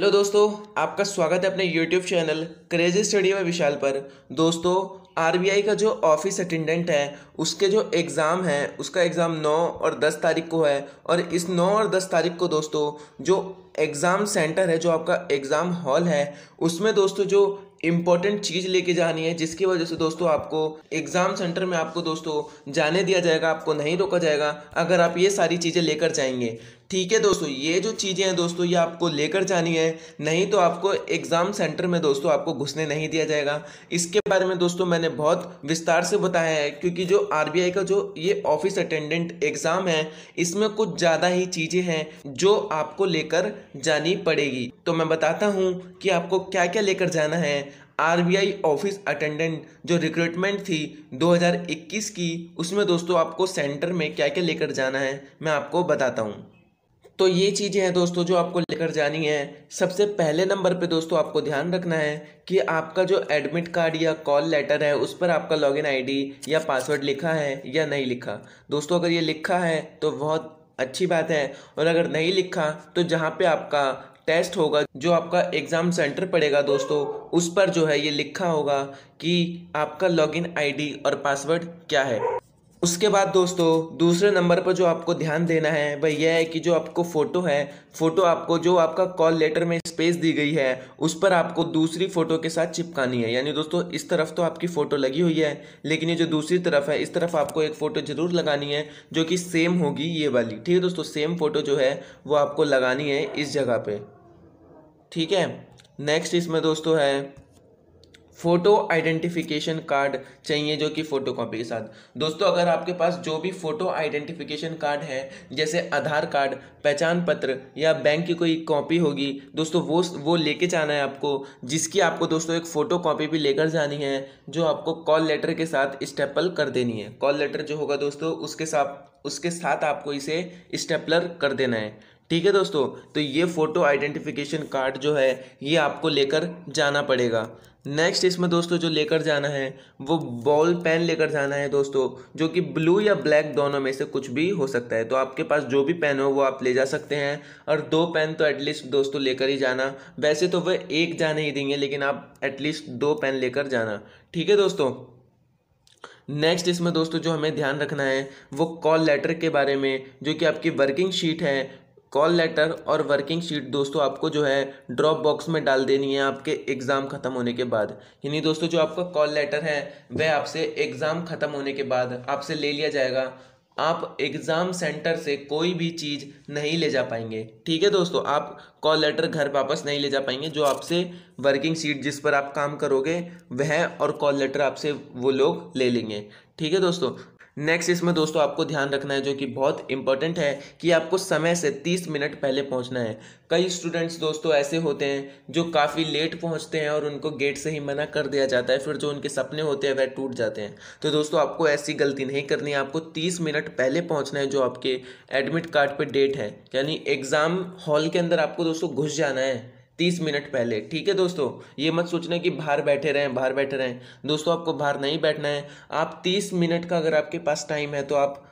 hello दोस्तों आपका स्वागत है अपने यूट्यूब चैनल क्रेजी स्टडी में विशाल पर दोस्तों आरबीआई का जो ऑफिस अटेंडेंट है उसके जो एग्ज़ाम है उसका एग्ज़ाम नौ और दस तारीख को है और इस नौ और दस तारीख को दोस्तों जो एग्ज़ाम सेंटर है जो आपका एग्ज़ाम हॉल है उसमें दोस्तों जो इम्पॉर्टेंट चीज़ लेके जानी है जिसकी वजह से दोस्तों आपको एग्ज़ाम सेंटर में आपको दोस्तों जाने दिया जाएगा आपको नहीं रोका जाएगा अगर आप ये सारी चीज़ें लेकर जाएंगे ठीक है दोस्तों ये जो चीज़ें हैं दोस्तों ये आपको लेकर जानी है नहीं तो आपको एग्ज़ाम सेंटर में दोस्तों आपको घुसने नहीं दिया जाएगा इसके बारे में दोस्तों मैंने मैंने बहुत विस्तार से बताया है क्योंकि जो आर का जो ये ऑफिस अटेंडेंट एग्ज़ाम है इसमें कुछ ज़्यादा ही चीज़ें हैं जो आपको लेकर जानी पड़ेगी तो मैं बताता हूँ कि आपको क्या क्या लेकर जाना है आरबीआई ऑफिस अटेंडेंट जो रिक्रूटमेंट थी 2021 की उसमें दोस्तों आपको सेंटर में क्या क्या लेकर जाना है मैं आपको बताता हूँ तो ये चीज़ें हैं दोस्तों जो आपको लेकर जानी है सबसे पहले नंबर पे दोस्तों आपको ध्यान रखना है कि आपका जो एडमिट कार्ड या कॉल लेटर है उस पर आपका लॉगिन आईडी या पासवर्ड लिखा है या नहीं लिखा दोस्तों अगर ये लिखा है तो बहुत अच्छी बात है और अगर नहीं लिखा तो जहाँ पे आपका टेस्ट होगा जो आपका एग्ज़ाम सेंटर पड़ेगा दोस्तों उस पर जो है ये लिखा होगा कि आपका लॉगिन आईडी और पासवर्ड क्या है उसके बाद दोस्तों दूसरे नंबर पर जो आपको ध्यान देना है वह यह है कि जो आपको फ़ोटो है फ़ोटो आपको जो आपका कॉल लेटर में स्पेस दी गई है उस पर आपको दूसरी फ़ोटो के साथ चिपकानी है यानी दोस्तों इस तरफ तो आपकी फ़ोटो लगी हुई है लेकिन ये जो दूसरी तरफ है इस तरफ आपको एक फ़ोटो ज़रूर लगानी है जो कि सेम होगी ये वाली ठीक है दोस्तों सेम फ़ोटो जो है वो आपको लगानी है इस जगह पर ठीक है नेक्स्ट इसमें दोस्तों है फ़ोटो आइडेंटिफिकेशन कार्ड चाहिए जो कि फ़ोटो कॉपी के साथ दोस्तों अगर आपके पास जो भी फ़ोटो आइडेंटिफिकेशन कार्ड है जैसे आधार कार्ड पहचान पत्र या बैंक की कोई कॉपी होगी दोस्तों वो वो लेके जाना है आपको जिसकी आपको दोस्तों एक फ़ोटो कॉपी भी लेकर जानी है जो आपको कॉल लेटर के साथ स्टेपल कर देनी है कॉल लेटर जो होगा दोस्तों उसके साथ उसके साथ आपको इसे स्टेपलर कर देना है ठीक है दोस्तों तो ये फ़ोटो आइडेंटिफिकेशन कार्ड जो है ये आपको लेकर जाना पड़ेगा नेक्स्ट इसमें दोस्तों जो लेकर जाना है वो बॉल पेन लेकर जाना है दोस्तों जो कि ब्लू या ब्लैक दोनों में से कुछ भी हो सकता है तो आपके पास जो भी पेन हो वो आप ले जा सकते हैं और दो पेन तो एटलीस्ट दोस्तों लेकर ही जाना वैसे तो वह एक जाने ही देंगे लेकिन आप एटलीस्ट दो पेन लेकर जाना ठीक है दोस्तों नेक्स्ट इसमें दोस्तों जो हमें ध्यान रखना है वो कॉल लेटर के बारे में जो कि आपकी वर्किंग शीट है कॉल लेटर और वर्किंग शीट दोस्तों आपको जो है ड्रॉप बॉक्स में डाल देनी है आपके एग्ज़ाम ख़त्म होने के बाद यानी दोस्तों जो आपका कॉल लेटर है वह आपसे एग्ज़ाम ख़त्म होने के बाद आपसे ले लिया जाएगा आप एग्ज़ाम सेंटर से कोई भी चीज़ नहीं ले जा पाएंगे ठीक है दोस्तों आप कॉल लेटर घर वापस नहीं ले जा पाएंगे जो आपसे वर्किंग सीट जिस पर आप काम करोगे वह और कॉल लेटर आपसे वो लोग ले लेंगे ठीक है दोस्तों नेक्स्ट इसमें दोस्तों आपको ध्यान रखना है जो कि बहुत इंपॉर्टेंट है कि आपको समय से तीस मिनट पहले पहुंचना है कई स्टूडेंट्स दोस्तों ऐसे होते हैं जो काफ़ी लेट पहुंचते हैं और उनको गेट से ही मना कर दिया जाता है फिर जो उनके सपने होते हैं वह टूट जाते हैं तो दोस्तों आपको ऐसी गलती नहीं करनी है आपको तीस मिनट पहले पहुँचना है जो आपके एडमिट कार्ड पर डेट है यानी एग्ज़ाम हॉल के अंदर आपको दोस्तों घुस जाना है तीस मिनट पहले ठीक है दोस्तों ये मत सोचना कि बाहर बैठे रहें बाहर बैठे रहें दोस्तों आपको बाहर नहीं बैठना है आप तीस मिनट का अगर आपके पास टाइम है तो आप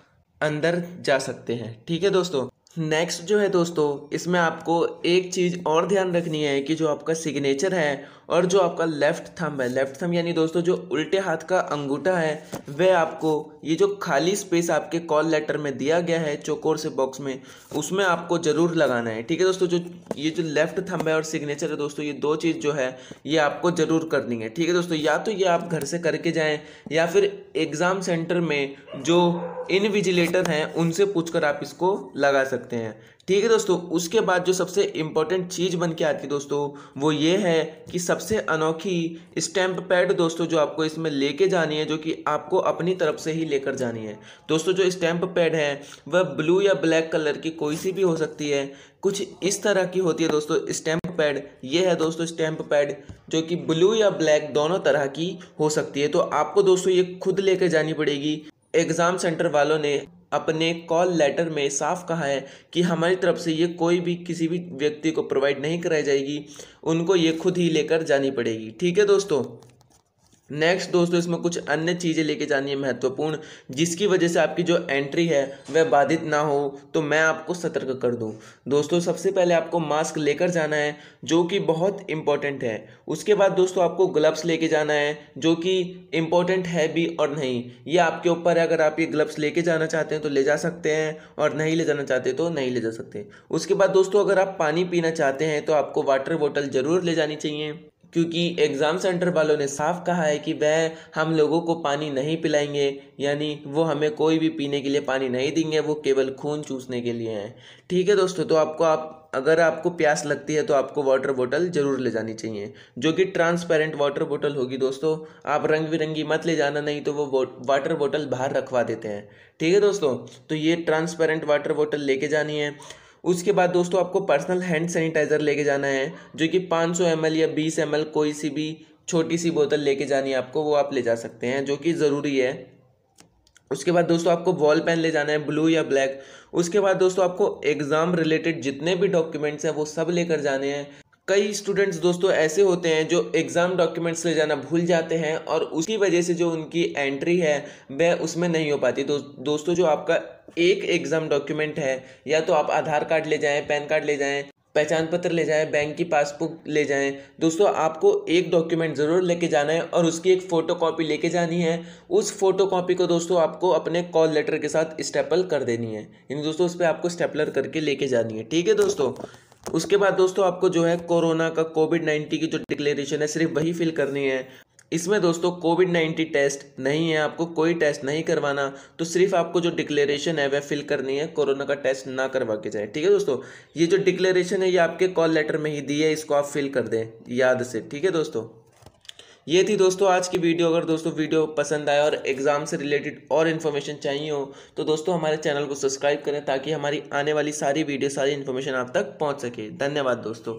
अंदर जा सकते हैं ठीक है दोस्तों नेक्स्ट जो है दोस्तों इसमें आपको एक चीज़ और ध्यान रखनी है कि जो आपका सिग्नेचर है और जो आपका लेफ़्ट थंब है लेफ़्ट थंब यानी दोस्तों जो उल्टे हाथ का अंगूठा है वह आपको ये जो खाली स्पेस आपके कॉल लेटर में दिया गया है चोकोर से बॉक्स में उसमें आपको ज़रूर लगाना है ठीक है दोस्तों जो ये जो लेफ़्ट थंब है और सिग्नेचर है दोस्तों ये दो चीज़ जो है ये आपको ज़रूर करनी है ठीक है दोस्तों या तो ये आप घर से करके जाएँ या फिर एग्ज़ाम सेंटर में जो इनविजिलेटर हैं उनसे पूछकर आप इसको लगा सकते हैं ठीक है दोस्तों उसके बाद जो सबसे इम्पोर्टेंट चीज़ बन के आती है दोस्तों वो ये है कि सबसे अनोखी स्टैंप पैड दोस्तों जो आपको इसमें लेके जानी है जो कि आपको अपनी तरफ से ही लेकर जानी है दोस्तों जो स्टैंप पैड है वह ब्लू या ब्लैक कलर की कोई सी भी हो सकती है कुछ इस तरह की होती है दोस्तों स्टैम्प पैड ये है दोस्तों स्टैंप पैड जो कि ब्लू या ब्लैक दोनों तरह की हो सकती है तो आपको दोस्तों ये खुद लेकर जानी पड़ेगी एग्ज़ाम सेंटर वालों ने अपने कॉल लेटर में साफ कहा है कि हमारी तरफ से ये कोई भी किसी भी व्यक्ति को प्रोवाइड नहीं कराई जाएगी उनको ये खुद ही लेकर जानी पड़ेगी ठीक है दोस्तों नेक्स्ट दोस्तों इसमें कुछ अन्य चीज़ें लेके जानी है महत्वपूर्ण जिसकी वजह से आपकी जो एंट्री है वह बाधित ना हो तो मैं आपको सतर्क कर दूं दोस्तों सबसे पहले आपको मास्क लेकर जाना है जो कि बहुत इंपॉर्टेंट है उसके बाद दोस्तों आपको ग्लव्स लेके जाना है जो कि इम्पॉर्टेंट है भी और नहीं ये आपके ऊपर है अगर आप ये ग्लव्स लेके जाना चाहते हैं तो ले जा सकते हैं और नहीं ले जाना चाहते तो नहीं ले जा सकते उसके बाद दोस्तों अगर आप पानी पीना चाहते हैं तो आपको वाटर बॉटल ज़रूर ले जानी चाहिए क्योंकि एग्ज़ाम सेंटर वालों ने साफ कहा है कि वह हम लोगों को पानी नहीं पिलाएंगे यानी वो हमें कोई भी पीने के लिए पानी नहीं देंगे वो केवल खून चूसने के लिए हैं ठीक है दोस्तों तो आपको आप अगर आपको प्यास लगती है तो आपको वाटर बोतल ज़रूर ले जानी चाहिए जो कि ट्रांसपेरेंट वाटर बोतल होगी दोस्तों आप रंग बिरंगी मत ले जाना नहीं तो वो वाटर बोतल बाहर रखवा देते हैं ठीक है दोस्तों तो ये ट्रांसपेरेंट वाटर बोतल लेके जानी है उसके बाद दोस्तों आपको पर्सनल हैंड सैनिटाइज़र लेके जाना है जो कि 500 सौ या 20 एम कोई सी भी छोटी सी बोतल लेके जानी है आपको वो आप ले जा सकते हैं जो कि ज़रूरी है उसके बाद दोस्तों आपको वॉल पेन ले जाना है ब्लू या ब्लैक उसके बाद दोस्तों आपको एग्ज़ाम रिलेटेड जितने भी डॉक्यूमेंट्स हैं वो सब लेकर जाने हैं कई स्टूडेंट्स दोस्तों ऐसे होते हैं जो एग्ज़ाम डॉक्यूमेंट्स ले जाना भूल जाते हैं और उसकी वजह से जो उनकी एंट्री है वह उसमें नहीं हो पाती तो दोस्तों जो आपका एक एग्ज़ाम डॉक्यूमेंट है या तो आप आधार कार्ड ले जाएं पैन कार्ड ले जाएं पहचान पत्र ले जाएं बैंक की पासबुक ले जाएं दोस्तों आपको एक डॉक्यूमेंट ज़रूर लेके जाना है और उसकी एक फ़ोटो कापी लेके जानी है उस फोटो कापी को दोस्तों आपको अपने कॉल लेटर के साथ स्टेपल कर देनी है यानी दोस्तों उस पर आपको स्टेपलर करके लेके जानी है ठीक है दोस्तों उसके बाद दोस्तों आपको जो है कोरोना का कोविड नाइन्टीन की जो डिक्लेरेशन है सिर्फ वही फिल करनी है इसमें दोस्तों कोविड नाइन्टीन टेस्ट नहीं है आपको कोई टेस्ट नहीं करवाना तो सिर्फ आपको जो डिक्लेरेशन है वह फिल करनी है कोरोना का टेस्ट ना करवा के जाए ठीक है दोस्तों ये जो डिक्लेरेशन है ये आपके कॉल लेटर में ही दी है इसको आप फिल कर दें याद से ठीक है दोस्तों ये थी दोस्तों आज की वीडियो अगर दोस्तों वीडियो पसंद आए और एग्ज़ाम से रिलेटेड और इन्फॉर्मेशन चाहिए हो तो दोस्तों हमारे चैनल को सब्सक्राइब करें ताकि हमारी आने वाली सारी वीडियो सारी इन्फॉर्मेशन आप तक पहुँच सके धन्यवाद दोस्तों